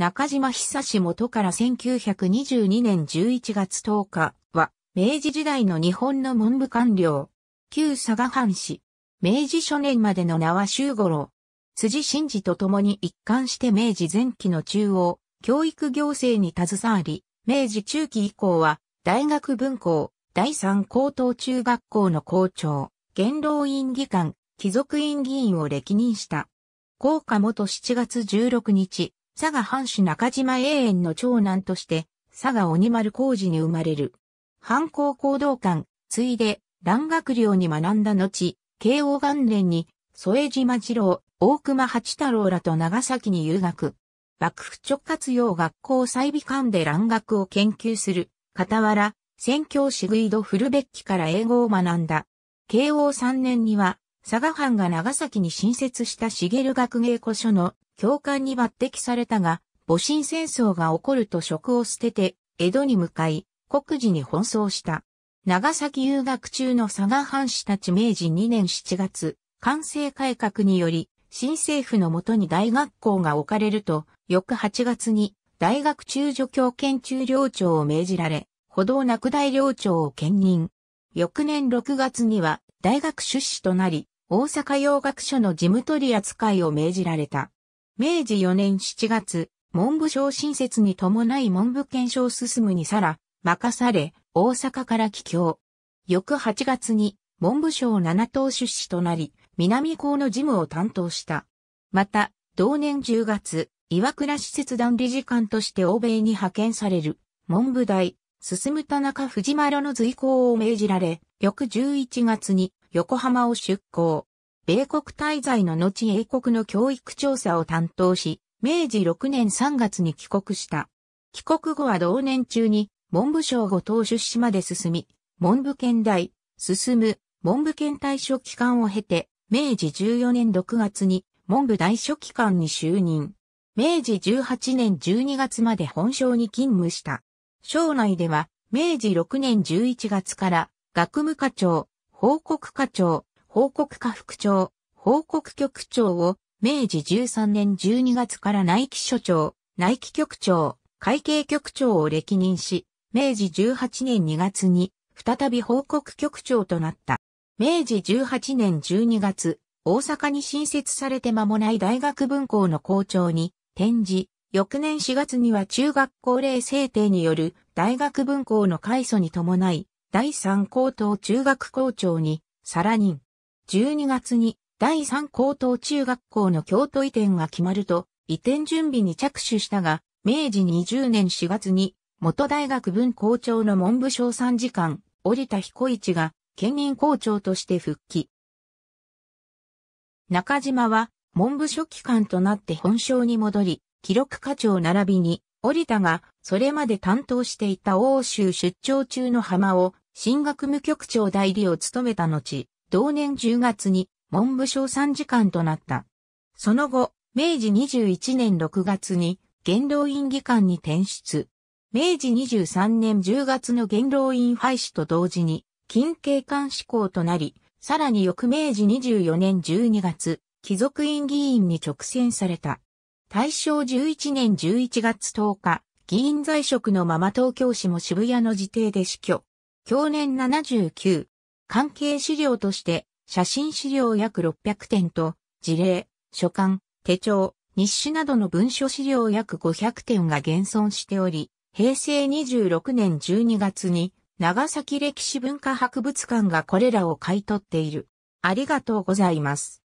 中島久志元から1922年11月10日は、明治時代の日本の文部官僚、旧佐賀藩士、明治初年までの名は周五郎、辻真治と共に一貫して明治前期の中央、教育行政に携わり、明治中期以降は、大学文校、第三高等中学校の校長、元老院議官、貴族院議員を歴任した。高下元7月16日、佐賀藩主中島永遠の長男として、佐賀鬼丸工事に生まれる。藩校行動官、ついで、蘭学寮に学んだ後、慶応元年に、添島二郎、大熊八太郎らと長崎に留学。幕府直轄用学校再備館で蘭学を研究する、傍ら、宣教師グイド・フルベッキから英語を学んだ。慶応3年には、佐賀藩が長崎に新設した茂学芸古書の教官に抜擢されたが、戊辰戦争が起こると職を捨てて、江戸に向かい、国事に奔走した。長崎遊学中の佐賀藩士たち明治2年7月、官制改革により、新政府のもとに大学校が置かれると、翌8月に大学中助教研中領長を命じられ、歩道落第領長を兼任。翌年6月には大学出資となり、大阪洋学所の事務取り扱いを命じられた。明治4年7月、文部省新設に伴い文部検証進むにさら、任され、大阪から帰郷。翌8月に、文部省7党出資となり、南校の事務を担当した。また、同年10月、岩倉施設団理事官として欧米に派遣される、文部大、進田中藤丸の随行を命じられ、翌11月に横浜を出港。米国滞在の後英国の教育調査を担当し、明治6年3月に帰国した。帰国後は同年中に文部省後等出資まで進み、文部県大、進む、文部県大書期間を経て、明治14年6月に文部大書期間に就任。明治18年12月まで本省に勤務した。省内では、明治6年11月から、学務課長、報告課長、報告課副長、報告局長を、明治13年12月から内規所長、内規局長、会計局長を歴任し、明治18年2月に、再び報告局長となった。明治18年12月、大阪に新設されて間もない大学文校の校長に転じ、翌年4月には中学校令制定による大学文校の改祖に伴い、第3高等中学校長に、さらに、12月に第3高等中学校の京都移転が決まると、移転準備に着手したが、明治20年4月に、元大学文校長の文部省参事官、折田彦一が、兼任校長として復帰。中島は、文部書記官となって本省に戻り、記録課長並びに、折田が、それまで担当していた欧州出張中の浜を、進学無局長代理を務めた後、同年10月に文部省参事官となった。その後、明治21年6月に元老院議官に転出。明治23年10月の元老院廃止と同時に、近景官志向となり、さらに翌明治24年12月、貴族院議員に直選された。大正11年11月10日、議員在職のまま東京市も渋谷の自邸で死去。去年79、関係資料として、写真資料約600点と、事例、書簡、手帳、日誌などの文書資料約500点が現存しており、平成26年12月に、長崎歴史文化博物館がこれらを買い取っている。ありがとうございます。